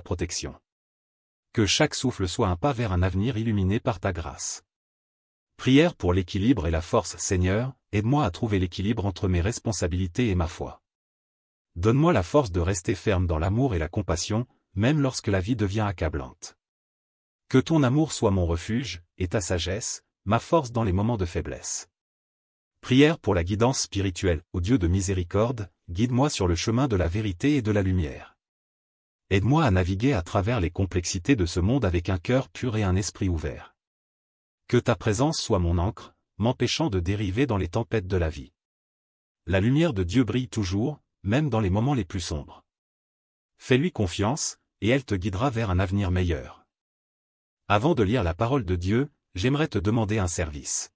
protection. Que chaque souffle soit un pas vers un avenir illuminé par ta grâce. Prière pour l'équilibre et la force Seigneur, aide-moi à trouver l'équilibre entre mes responsabilités et ma foi. Donne-moi la force de rester ferme dans l'amour et la compassion, même lorsque la vie devient accablante. Que ton amour soit mon refuge, et ta sagesse, ma force dans les moments de faiblesse. Prière pour la guidance spirituelle, ô Dieu de miséricorde, guide-moi sur le chemin de la vérité et de la lumière aide-moi à naviguer à travers les complexités de ce monde avec un cœur pur et un esprit ouvert. Que ta présence soit mon ancre, m'empêchant de dériver dans les tempêtes de la vie. La lumière de Dieu brille toujours, même dans les moments les plus sombres. Fais-lui confiance, et elle te guidera vers un avenir meilleur. Avant de lire la parole de Dieu, j'aimerais te demander un service.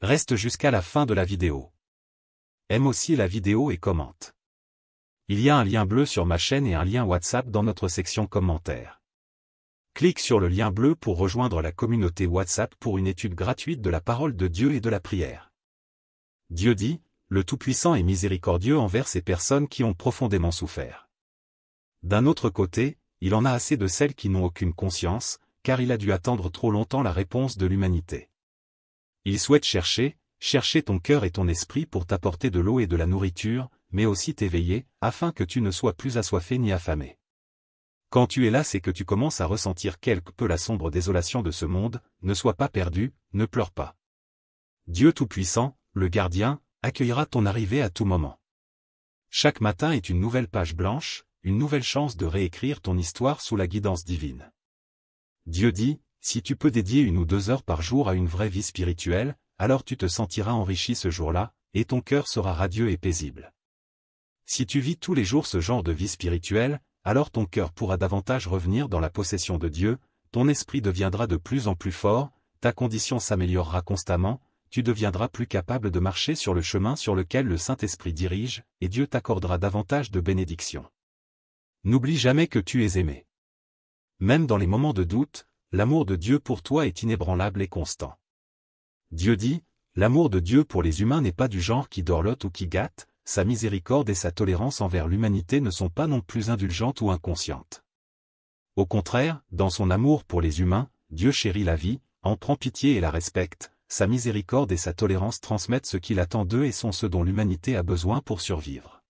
Reste jusqu'à la fin de la vidéo. Aime aussi la vidéo et commente il y a un lien bleu sur ma chaîne et un lien WhatsApp dans notre section commentaires. Clique sur le lien bleu pour rejoindre la communauté WhatsApp pour une étude gratuite de la parole de Dieu et de la prière. Dieu dit, le Tout-Puissant est miséricordieux envers ces personnes qui ont profondément souffert. D'un autre côté, il en a assez de celles qui n'ont aucune conscience, car il a dû attendre trop longtemps la réponse de l'humanité. Il souhaite chercher, chercher ton cœur et ton esprit pour t'apporter de l'eau et de la nourriture, mais aussi t'éveiller, afin que tu ne sois plus assoiffé ni affamé. Quand tu es là c'est que tu commences à ressentir quelque peu la sombre désolation de ce monde, ne sois pas perdu, ne pleure pas. Dieu Tout-Puissant, le gardien, accueillera ton arrivée à tout moment. Chaque matin est une nouvelle page blanche, une nouvelle chance de réécrire ton histoire sous la guidance divine. Dieu dit, si tu peux dédier une ou deux heures par jour à une vraie vie spirituelle, alors tu te sentiras enrichi ce jour-là, et ton cœur sera radieux et paisible. Si tu vis tous les jours ce genre de vie spirituelle, alors ton cœur pourra davantage revenir dans la possession de Dieu, ton esprit deviendra de plus en plus fort, ta condition s'améliorera constamment, tu deviendras plus capable de marcher sur le chemin sur lequel le Saint-Esprit dirige, et Dieu t'accordera davantage de bénédictions. N'oublie jamais que tu es aimé. Même dans les moments de doute, l'amour de Dieu pour toi est inébranlable et constant. Dieu dit, l'amour de Dieu pour les humains n'est pas du genre qui dorlote ou qui gâte, sa miséricorde et sa tolérance envers l'humanité ne sont pas non plus indulgentes ou inconscientes. Au contraire, dans son amour pour les humains, Dieu chérit la vie, en prend pitié et la respecte, sa miséricorde et sa tolérance transmettent ce qu'il attend d'eux et sont ce dont l'humanité a besoin pour survivre.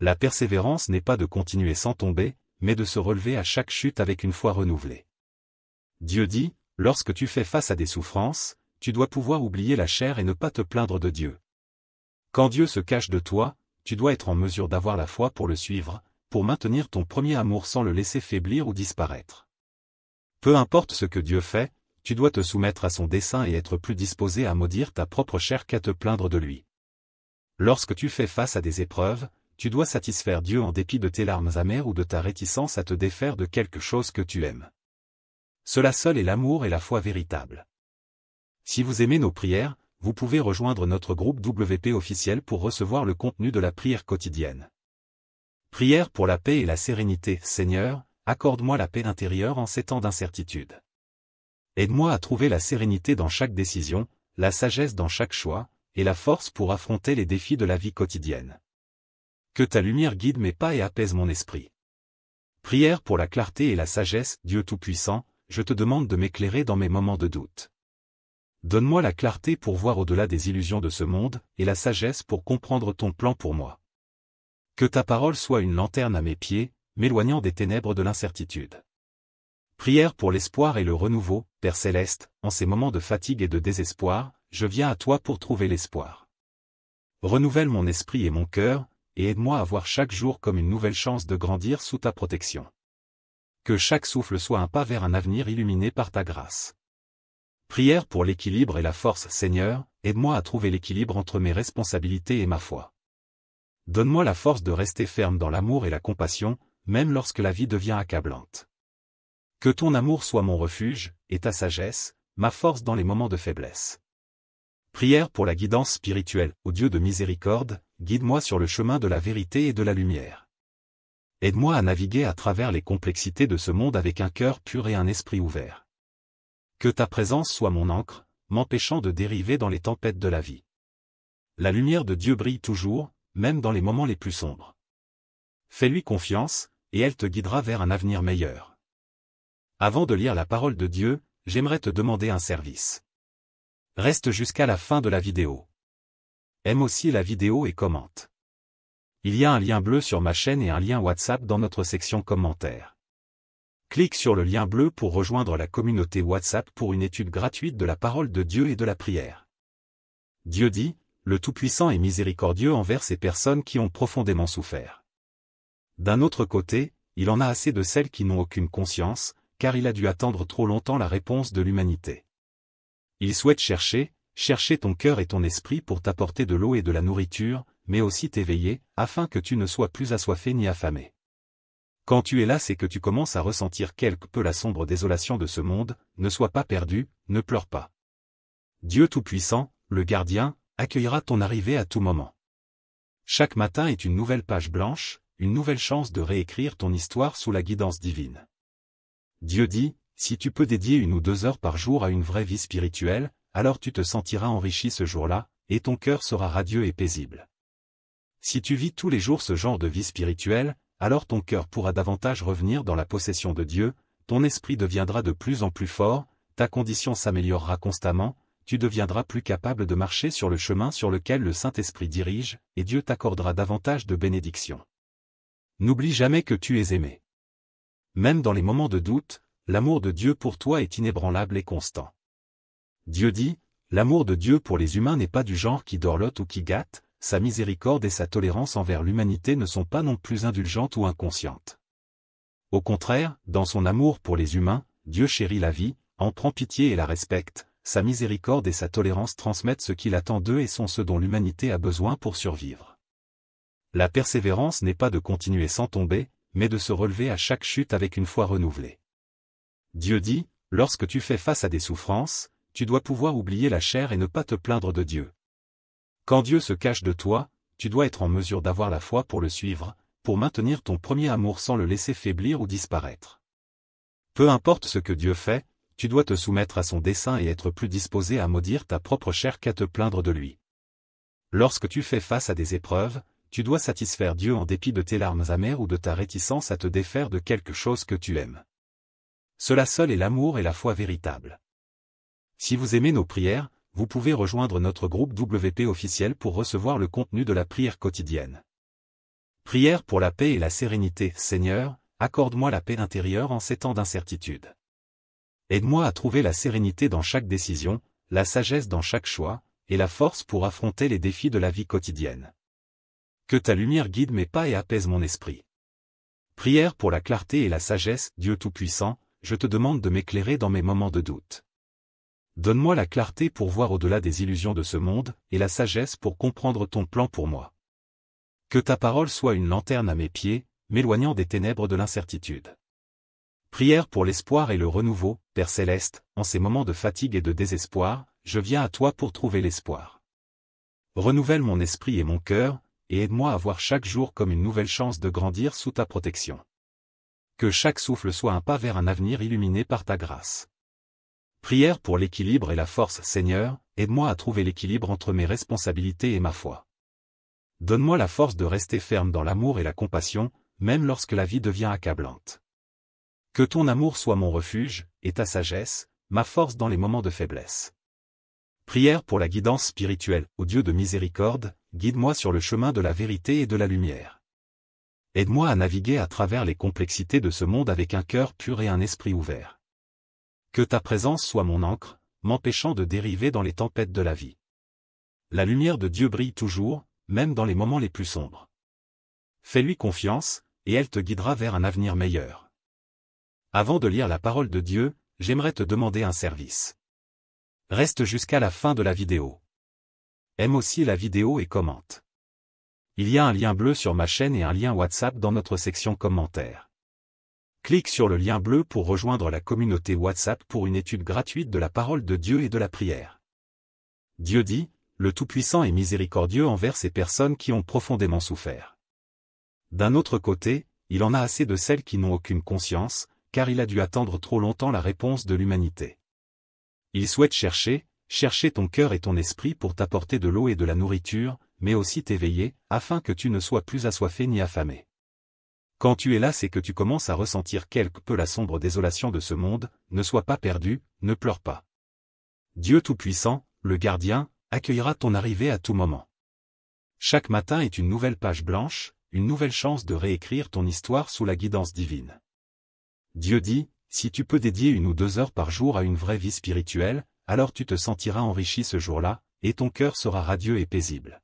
La persévérance n'est pas de continuer sans tomber, mais de se relever à chaque chute avec une foi renouvelée. Dieu dit, lorsque tu fais face à des souffrances, tu dois pouvoir oublier la chair et ne pas te plaindre de Dieu. Quand Dieu se cache de toi, tu dois être en mesure d'avoir la foi pour le suivre, pour maintenir ton premier amour sans le laisser faiblir ou disparaître. Peu importe ce que Dieu fait, tu dois te soumettre à son dessein et être plus disposé à maudire ta propre chair qu'à te plaindre de lui. Lorsque tu fais face à des épreuves, tu dois satisfaire Dieu en dépit de tes larmes amères ou de ta réticence à te défaire de quelque chose que tu aimes. Cela seul est l'amour et la foi véritable. Si vous aimez nos prières, vous pouvez rejoindre notre groupe WP officiel pour recevoir le contenu de la prière quotidienne. Prière pour la paix et la sérénité, Seigneur, accorde-moi la paix intérieure en ces temps d'incertitude. Aide-moi à trouver la sérénité dans chaque décision, la sagesse dans chaque choix, et la force pour affronter les défis de la vie quotidienne. Que ta lumière guide mes pas et apaise mon esprit. Prière pour la clarté et la sagesse, Dieu Tout-Puissant, je te demande de m'éclairer dans mes moments de doute. Donne-moi la clarté pour voir au-delà des illusions de ce monde, et la sagesse pour comprendre ton plan pour moi. Que ta parole soit une lanterne à mes pieds, m'éloignant des ténèbres de l'incertitude. Prière pour l'espoir et le renouveau, Père céleste, en ces moments de fatigue et de désespoir, je viens à toi pour trouver l'espoir. Renouvelle mon esprit et mon cœur, et aide-moi à voir chaque jour comme une nouvelle chance de grandir sous ta protection. Que chaque souffle soit un pas vers un avenir illuminé par ta grâce. Prière pour l'équilibre et la force Seigneur, aide-moi à trouver l'équilibre entre mes responsabilités et ma foi. Donne-moi la force de rester ferme dans l'amour et la compassion, même lorsque la vie devient accablante. Que ton amour soit mon refuge, et ta sagesse, ma force dans les moments de faiblesse. Prière pour la guidance spirituelle, ô Dieu de miséricorde, guide-moi sur le chemin de la vérité et de la lumière. Aide-moi à naviguer à travers les complexités de ce monde avec un cœur pur et un esprit ouvert. Que ta présence soit mon encre, m'empêchant de dériver dans les tempêtes de la vie. La lumière de Dieu brille toujours, même dans les moments les plus sombres. Fais-lui confiance, et elle te guidera vers un avenir meilleur. Avant de lire la parole de Dieu, j'aimerais te demander un service. Reste jusqu'à la fin de la vidéo. Aime aussi la vidéo et commente. Il y a un lien bleu sur ma chaîne et un lien WhatsApp dans notre section commentaires. Clique sur le lien bleu pour rejoindre la communauté WhatsApp pour une étude gratuite de la parole de Dieu et de la prière. Dieu dit, le Tout-Puissant est miséricordieux envers ces personnes qui ont profondément souffert. D'un autre côté, il en a assez de celles qui n'ont aucune conscience, car il a dû attendre trop longtemps la réponse de l'humanité. Il souhaite chercher, chercher ton cœur et ton esprit pour t'apporter de l'eau et de la nourriture, mais aussi t'éveiller, afin que tu ne sois plus assoiffé ni affamé. Quand tu es là c'est que tu commences à ressentir quelque peu la sombre désolation de ce monde, ne sois pas perdu, ne pleure pas. Dieu Tout-Puissant, le gardien, accueillera ton arrivée à tout moment. Chaque matin est une nouvelle page blanche, une nouvelle chance de réécrire ton histoire sous la guidance divine. Dieu dit, si tu peux dédier une ou deux heures par jour à une vraie vie spirituelle, alors tu te sentiras enrichi ce jour-là, et ton cœur sera radieux et paisible. Si tu vis tous les jours ce genre de vie spirituelle, alors ton cœur pourra davantage revenir dans la possession de Dieu, ton esprit deviendra de plus en plus fort, ta condition s'améliorera constamment, tu deviendras plus capable de marcher sur le chemin sur lequel le Saint-Esprit dirige, et Dieu t'accordera davantage de bénédictions. N'oublie jamais que tu es aimé. Même dans les moments de doute, l'amour de Dieu pour toi est inébranlable et constant. Dieu dit, l'amour de Dieu pour les humains n'est pas du genre qui dorlote ou qui gâte, sa miséricorde et sa tolérance envers l'humanité ne sont pas non plus indulgentes ou inconscientes. Au contraire, dans son amour pour les humains, Dieu chérit la vie, en prend pitié et la respecte, sa miséricorde et sa tolérance transmettent ce qu'il attend d'eux et sont ce dont l'humanité a besoin pour survivre. La persévérance n'est pas de continuer sans tomber, mais de se relever à chaque chute avec une foi renouvelée. Dieu dit, lorsque tu fais face à des souffrances, tu dois pouvoir oublier la chair et ne pas te plaindre de Dieu. Quand Dieu se cache de toi, tu dois être en mesure d'avoir la foi pour le suivre, pour maintenir ton premier amour sans le laisser faiblir ou disparaître. Peu importe ce que Dieu fait, tu dois te soumettre à son dessein et être plus disposé à maudire ta propre chair qu'à te plaindre de lui. Lorsque tu fais face à des épreuves, tu dois satisfaire Dieu en dépit de tes larmes amères ou de ta réticence à te défaire de quelque chose que tu aimes. Cela seul est l'amour et la foi véritable. Si vous aimez nos prières, vous pouvez rejoindre notre groupe WP officiel pour recevoir le contenu de la prière quotidienne. Prière pour la paix et la sérénité, Seigneur, accorde-moi la paix intérieure en ces temps d'incertitude. Aide-moi à trouver la sérénité dans chaque décision, la sagesse dans chaque choix, et la force pour affronter les défis de la vie quotidienne. Que ta lumière guide mes pas et apaise mon esprit. Prière pour la clarté et la sagesse, Dieu Tout-Puissant, je te demande de m'éclairer dans mes moments de doute. Donne-moi la clarté pour voir au-delà des illusions de ce monde, et la sagesse pour comprendre ton plan pour moi. Que ta parole soit une lanterne à mes pieds, m'éloignant des ténèbres de l'incertitude. Prière pour l'espoir et le renouveau, Père céleste, en ces moments de fatigue et de désespoir, je viens à toi pour trouver l'espoir. Renouvelle mon esprit et mon cœur, et aide-moi à voir chaque jour comme une nouvelle chance de grandir sous ta protection. Que chaque souffle soit un pas vers un avenir illuminé par ta grâce. Prière pour l'équilibre et la force Seigneur, aide-moi à trouver l'équilibre entre mes responsabilités et ma foi. Donne-moi la force de rester ferme dans l'amour et la compassion, même lorsque la vie devient accablante. Que ton amour soit mon refuge, et ta sagesse, ma force dans les moments de faiblesse. Prière pour la guidance spirituelle, ô Dieu de miséricorde, guide-moi sur le chemin de la vérité et de la lumière. Aide-moi à naviguer à travers les complexités de ce monde avec un cœur pur et un esprit ouvert. Que ta présence soit mon encre, m'empêchant de dériver dans les tempêtes de la vie. La lumière de Dieu brille toujours, même dans les moments les plus sombres. Fais-lui confiance, et elle te guidera vers un avenir meilleur. Avant de lire la parole de Dieu, j'aimerais te demander un service. Reste jusqu'à la fin de la vidéo. Aime aussi la vidéo et commente. Il y a un lien bleu sur ma chaîne et un lien WhatsApp dans notre section commentaires clique sur le lien bleu pour rejoindre la communauté WhatsApp pour une étude gratuite de la parole de Dieu et de la prière. Dieu dit, le Tout-Puissant est miséricordieux envers ces personnes qui ont profondément souffert. D'un autre côté, il en a assez de celles qui n'ont aucune conscience, car il a dû attendre trop longtemps la réponse de l'humanité. Il souhaite chercher, chercher ton cœur et ton esprit pour t'apporter de l'eau et de la nourriture, mais aussi t'éveiller, afin que tu ne sois plus assoiffé ni affamé. Quand tu es là c'est que tu commences à ressentir quelque peu la sombre désolation de ce monde, ne sois pas perdu, ne pleure pas. Dieu Tout-Puissant, le Gardien, accueillera ton arrivée à tout moment. Chaque matin est une nouvelle page blanche, une nouvelle chance de réécrire ton histoire sous la guidance divine. Dieu dit, si tu peux dédier une ou deux heures par jour à une vraie vie spirituelle, alors tu te sentiras enrichi ce jour-là, et ton cœur sera radieux et paisible.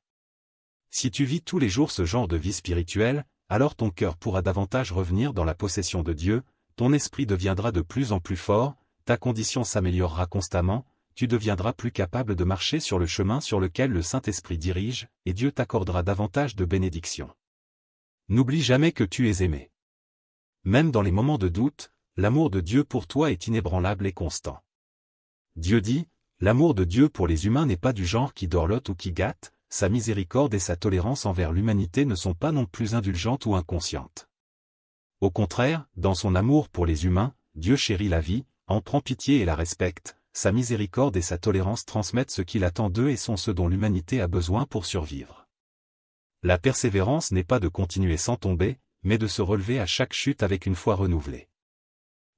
Si tu vis tous les jours ce genre de vie spirituelle, alors ton cœur pourra davantage revenir dans la possession de Dieu, ton esprit deviendra de plus en plus fort, ta condition s'améliorera constamment, tu deviendras plus capable de marcher sur le chemin sur lequel le Saint-Esprit dirige, et Dieu t'accordera davantage de bénédictions. N'oublie jamais que tu es aimé. Même dans les moments de doute, l'amour de Dieu pour toi est inébranlable et constant. Dieu dit, l'amour de Dieu pour les humains n'est pas du genre qui dorlote ou qui gâte, sa miséricorde et sa tolérance envers l'humanité ne sont pas non plus indulgentes ou inconscientes. Au contraire, dans son amour pour les humains, Dieu chérit la vie, en prend pitié et la respecte, sa miséricorde et sa tolérance transmettent ce qu'il attend d'eux et sont ceux dont l'humanité a besoin pour survivre. La persévérance n'est pas de continuer sans tomber, mais de se relever à chaque chute avec une foi renouvelée.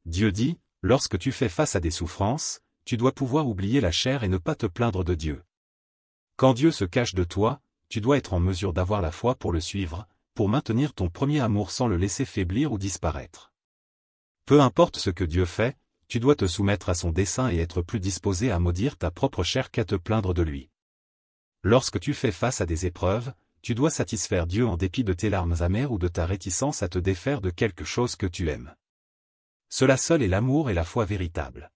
Dieu dit, lorsque tu fais face à des souffrances, tu dois pouvoir oublier la chair et ne pas te plaindre de Dieu. Quand Dieu se cache de toi, tu dois être en mesure d'avoir la foi pour le suivre, pour maintenir ton premier amour sans le laisser faiblir ou disparaître. Peu importe ce que Dieu fait, tu dois te soumettre à son dessein et être plus disposé à maudire ta propre chair qu'à te plaindre de lui. Lorsque tu fais face à des épreuves, tu dois satisfaire Dieu en dépit de tes larmes amères ou de ta réticence à te défaire de quelque chose que tu aimes. Cela seul est l'amour et la foi véritable.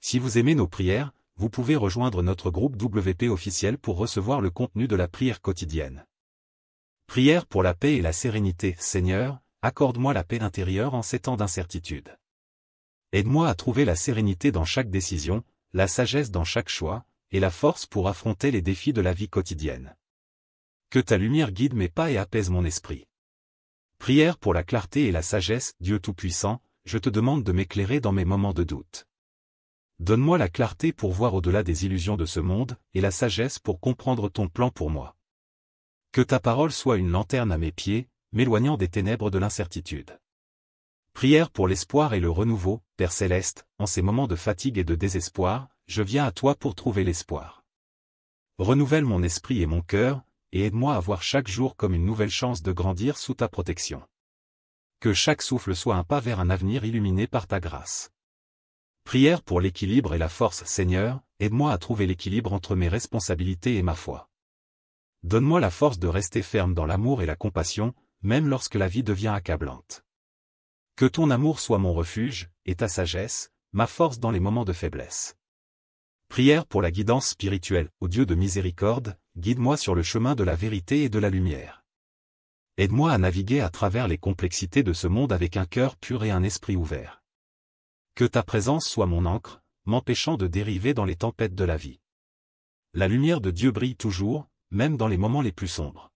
Si vous aimez nos prières, vous pouvez rejoindre notre groupe WP officiel pour recevoir le contenu de la prière quotidienne. Prière pour la paix et la sérénité, Seigneur, accorde-moi la paix intérieure en ces temps d'incertitude. Aide-moi à trouver la sérénité dans chaque décision, la sagesse dans chaque choix, et la force pour affronter les défis de la vie quotidienne. Que ta lumière guide mes pas et apaise mon esprit. Prière pour la clarté et la sagesse, Dieu Tout-Puissant, je te demande de m'éclairer dans mes moments de doute. Donne-moi la clarté pour voir au-delà des illusions de ce monde, et la sagesse pour comprendre ton plan pour moi. Que ta parole soit une lanterne à mes pieds, m'éloignant des ténèbres de l'incertitude. Prière pour l'espoir et le renouveau, Père céleste, en ces moments de fatigue et de désespoir, je viens à toi pour trouver l'espoir. Renouvelle mon esprit et mon cœur, et aide-moi à voir chaque jour comme une nouvelle chance de grandir sous ta protection. Que chaque souffle soit un pas vers un avenir illuminé par ta grâce. Prière pour l'équilibre et la force Seigneur, aide-moi à trouver l'équilibre entre mes responsabilités et ma foi. Donne-moi la force de rester ferme dans l'amour et la compassion, même lorsque la vie devient accablante. Que ton amour soit mon refuge, et ta sagesse, ma force dans les moments de faiblesse. Prière pour la guidance spirituelle, ô Dieu de miséricorde, guide-moi sur le chemin de la vérité et de la lumière. Aide-moi à naviguer à travers les complexités de ce monde avec un cœur pur et un esprit ouvert. Que ta présence soit mon encre, m'empêchant de dériver dans les tempêtes de la vie. La lumière de Dieu brille toujours, même dans les moments les plus sombres.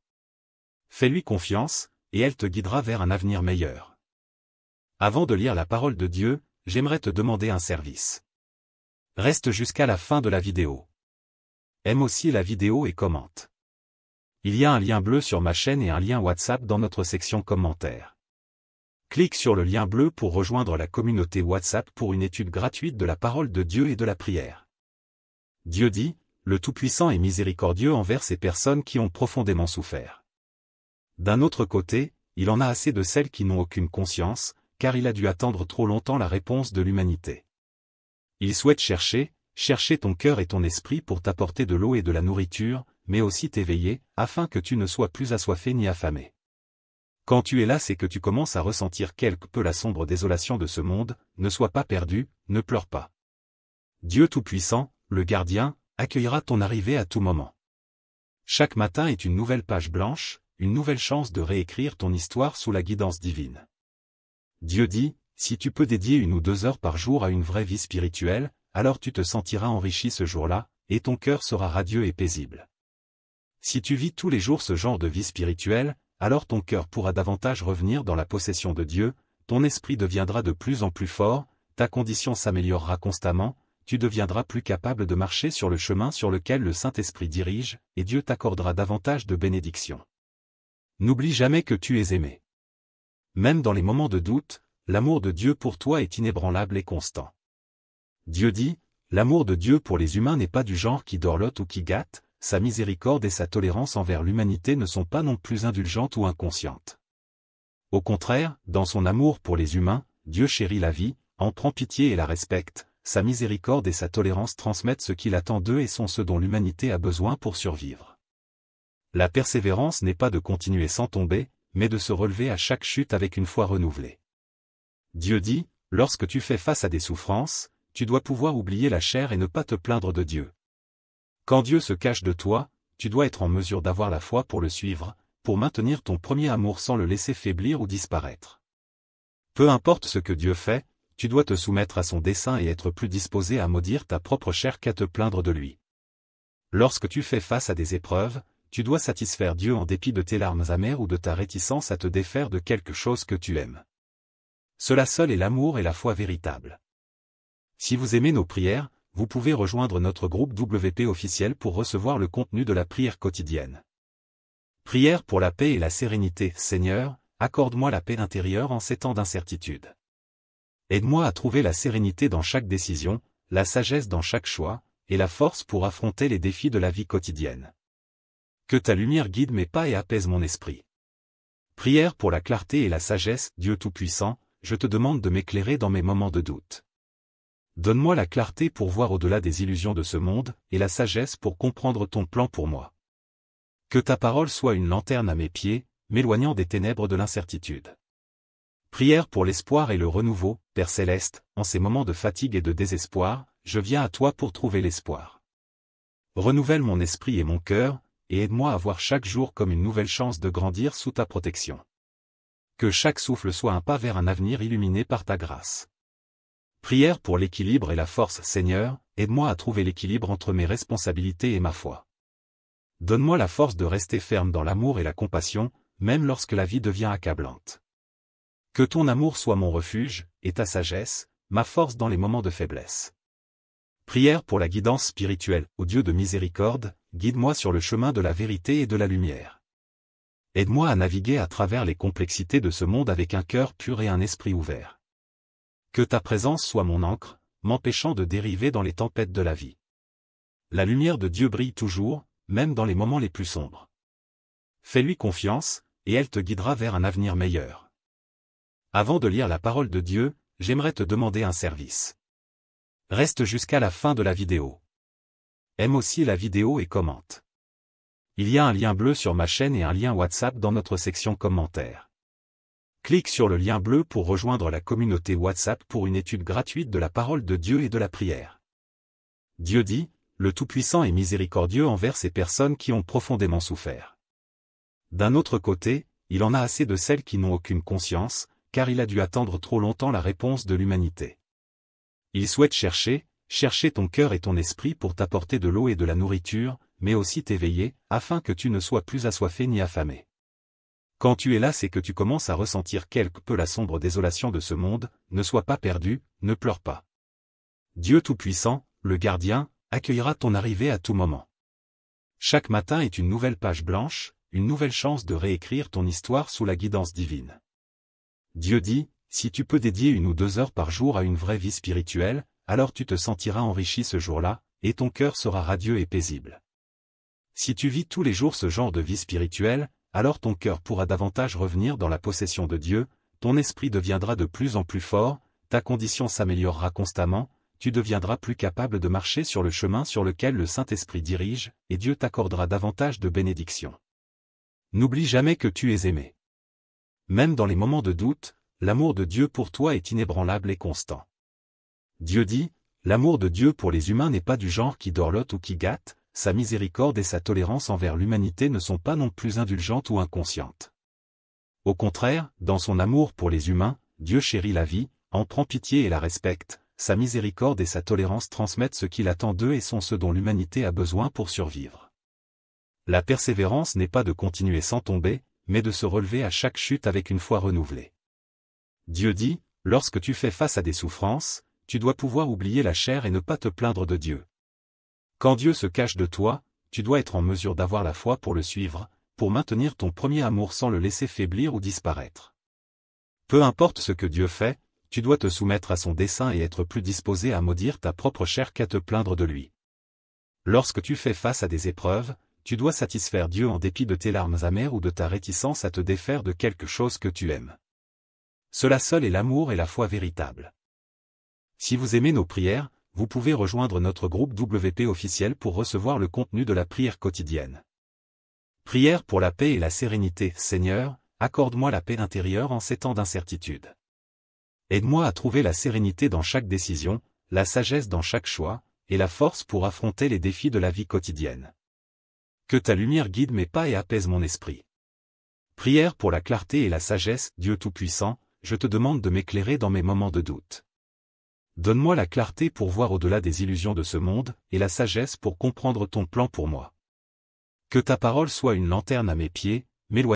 Fais-lui confiance, et elle te guidera vers un avenir meilleur. Avant de lire la parole de Dieu, j'aimerais te demander un service. Reste jusqu'à la fin de la vidéo. Aime aussi la vidéo et commente. Il y a un lien bleu sur ma chaîne et un lien WhatsApp dans notre section commentaires. Clique sur le lien bleu pour rejoindre la communauté WhatsApp pour une étude gratuite de la parole de Dieu et de la prière. Dieu dit, le Tout-Puissant est miséricordieux envers ces personnes qui ont profondément souffert. D'un autre côté, il en a assez de celles qui n'ont aucune conscience, car il a dû attendre trop longtemps la réponse de l'humanité. Il souhaite chercher, chercher ton cœur et ton esprit pour t'apporter de l'eau et de la nourriture, mais aussi t'éveiller, afin que tu ne sois plus assoiffé ni affamé. Quand tu es là c'est que tu commences à ressentir quelque peu la sombre désolation de ce monde, ne sois pas perdu, ne pleure pas. Dieu Tout-Puissant, le Gardien, accueillera ton arrivée à tout moment. Chaque matin est une nouvelle page blanche, une nouvelle chance de réécrire ton histoire sous la guidance divine. Dieu dit, si tu peux dédier une ou deux heures par jour à une vraie vie spirituelle, alors tu te sentiras enrichi ce jour-là, et ton cœur sera radieux et paisible. Si tu vis tous les jours ce genre de vie spirituelle, alors ton cœur pourra davantage revenir dans la possession de Dieu, ton esprit deviendra de plus en plus fort, ta condition s'améliorera constamment, tu deviendras plus capable de marcher sur le chemin sur lequel le Saint-Esprit dirige, et Dieu t'accordera davantage de bénédictions. N'oublie jamais que tu es aimé. Même dans les moments de doute, l'amour de Dieu pour toi est inébranlable et constant. Dieu dit, l'amour de Dieu pour les humains n'est pas du genre qui dorlote ou qui gâte, sa miséricorde et sa tolérance envers l'humanité ne sont pas non plus indulgentes ou inconscientes. Au contraire, dans son amour pour les humains, Dieu chérit la vie, en prend pitié et la respecte, sa miséricorde et sa tolérance transmettent ce qu'il attend d'eux et sont ce dont l'humanité a besoin pour survivre. La persévérance n'est pas de continuer sans tomber, mais de se relever à chaque chute avec une foi renouvelée. Dieu dit, lorsque tu fais face à des souffrances, tu dois pouvoir oublier la chair et ne pas te plaindre de Dieu. Quand Dieu se cache de toi, tu dois être en mesure d'avoir la foi pour le suivre, pour maintenir ton premier amour sans le laisser faiblir ou disparaître. Peu importe ce que Dieu fait, tu dois te soumettre à son dessein et être plus disposé à maudire ta propre chair qu'à te plaindre de lui. Lorsque tu fais face à des épreuves, tu dois satisfaire Dieu en dépit de tes larmes amères ou de ta réticence à te défaire de quelque chose que tu aimes. Cela seul est l'amour et la foi véritable. Si vous aimez nos prières, vous pouvez rejoindre notre groupe WP officiel pour recevoir le contenu de la prière quotidienne. Prière pour la paix et la sérénité, Seigneur, accorde-moi la paix intérieure en ces temps d'incertitude. Aide-moi à trouver la sérénité dans chaque décision, la sagesse dans chaque choix, et la force pour affronter les défis de la vie quotidienne. Que ta lumière guide mes pas et apaise mon esprit. Prière pour la clarté et la sagesse, Dieu Tout-Puissant, je te demande de m'éclairer dans mes moments de doute. Donne-moi la clarté pour voir au-delà des illusions de ce monde, et la sagesse pour comprendre ton plan pour moi. Que ta parole soit une lanterne à mes pieds, m'éloignant des ténèbres de l'incertitude. Prière pour l'espoir et le renouveau, Père céleste, en ces moments de fatigue et de désespoir, je viens à toi pour trouver l'espoir. Renouvelle mon esprit et mon cœur, et aide-moi à voir chaque jour comme une nouvelle chance de grandir sous ta protection. Que chaque souffle soit un pas vers un avenir illuminé par ta grâce. Prière pour l'équilibre et la force Seigneur, aide-moi à trouver l'équilibre entre mes responsabilités et ma foi. Donne-moi la force de rester ferme dans l'amour et la compassion, même lorsque la vie devient accablante. Que ton amour soit mon refuge, et ta sagesse, ma force dans les moments de faiblesse. Prière pour la guidance spirituelle, ô Dieu de miséricorde, guide-moi sur le chemin de la vérité et de la lumière. Aide-moi à naviguer à travers les complexités de ce monde avec un cœur pur et un esprit ouvert. Que ta présence soit mon encre, m'empêchant de dériver dans les tempêtes de la vie. La lumière de Dieu brille toujours, même dans les moments les plus sombres. Fais-lui confiance, et elle te guidera vers un avenir meilleur. Avant de lire la parole de Dieu, j'aimerais te demander un service. Reste jusqu'à la fin de la vidéo. Aime aussi la vidéo et commente. Il y a un lien bleu sur ma chaîne et un lien WhatsApp dans notre section commentaires. Clique sur le lien bleu pour rejoindre la communauté WhatsApp pour une étude gratuite de la parole de Dieu et de la prière. Dieu dit, le Tout-Puissant est miséricordieux envers ces personnes qui ont profondément souffert. D'un autre côté, il en a assez de celles qui n'ont aucune conscience, car il a dû attendre trop longtemps la réponse de l'humanité. Il souhaite chercher, chercher ton cœur et ton esprit pour t'apporter de l'eau et de la nourriture, mais aussi t'éveiller, afin que tu ne sois plus assoiffé ni affamé. Quand tu es là c'est que tu commences à ressentir quelque peu la sombre désolation de ce monde, ne sois pas perdu, ne pleure pas. Dieu Tout-Puissant, le gardien, accueillera ton arrivée à tout moment. Chaque matin est une nouvelle page blanche, une nouvelle chance de réécrire ton histoire sous la guidance divine. Dieu dit, si tu peux dédier une ou deux heures par jour à une vraie vie spirituelle, alors tu te sentiras enrichi ce jour-là, et ton cœur sera radieux et paisible. Si tu vis tous les jours ce genre de vie spirituelle, alors ton cœur pourra davantage revenir dans la possession de Dieu, ton esprit deviendra de plus en plus fort, ta condition s'améliorera constamment, tu deviendras plus capable de marcher sur le chemin sur lequel le Saint-Esprit dirige, et Dieu t'accordera davantage de bénédictions. N'oublie jamais que tu es aimé. Même dans les moments de doute, l'amour de Dieu pour toi est inébranlable et constant. Dieu dit, l'amour de Dieu pour les humains n'est pas du genre qui dorlote ou qui gâte, sa miséricorde et sa tolérance envers l'humanité ne sont pas non plus indulgentes ou inconscientes. Au contraire, dans son amour pour les humains, Dieu chérit la vie, en prend pitié et la respecte, sa miséricorde et sa tolérance transmettent ce qu'il attend d'eux et sont ce dont l'humanité a besoin pour survivre. La persévérance n'est pas de continuer sans tomber, mais de se relever à chaque chute avec une foi renouvelée. Dieu dit, lorsque tu fais face à des souffrances, tu dois pouvoir oublier la chair et ne pas te plaindre de Dieu. Quand Dieu se cache de toi, tu dois être en mesure d'avoir la foi pour le suivre, pour maintenir ton premier amour sans le laisser faiblir ou disparaître. Peu importe ce que Dieu fait, tu dois te soumettre à son dessein et être plus disposé à maudire ta propre chair qu'à te plaindre de lui. Lorsque tu fais face à des épreuves, tu dois satisfaire Dieu en dépit de tes larmes amères ou de ta réticence à te défaire de quelque chose que tu aimes. Cela seul est l'amour et la foi véritable. Si vous aimez nos prières, vous pouvez rejoindre notre groupe WP officiel pour recevoir le contenu de la prière quotidienne. Prière pour la paix et la sérénité, Seigneur, accorde-moi la paix intérieure en ces temps d'incertitude. Aide-moi à trouver la sérénité dans chaque décision, la sagesse dans chaque choix, et la force pour affronter les défis de la vie quotidienne. Que ta lumière guide mes pas et apaise mon esprit. Prière pour la clarté et la sagesse, Dieu Tout-Puissant, je te demande de m'éclairer dans mes moments de doute. Donne-moi la clarté pour voir au-delà des illusions de ce monde, et la sagesse pour comprendre ton plan pour moi. Que ta parole soit une lanterne à mes pieds, m'éloigne.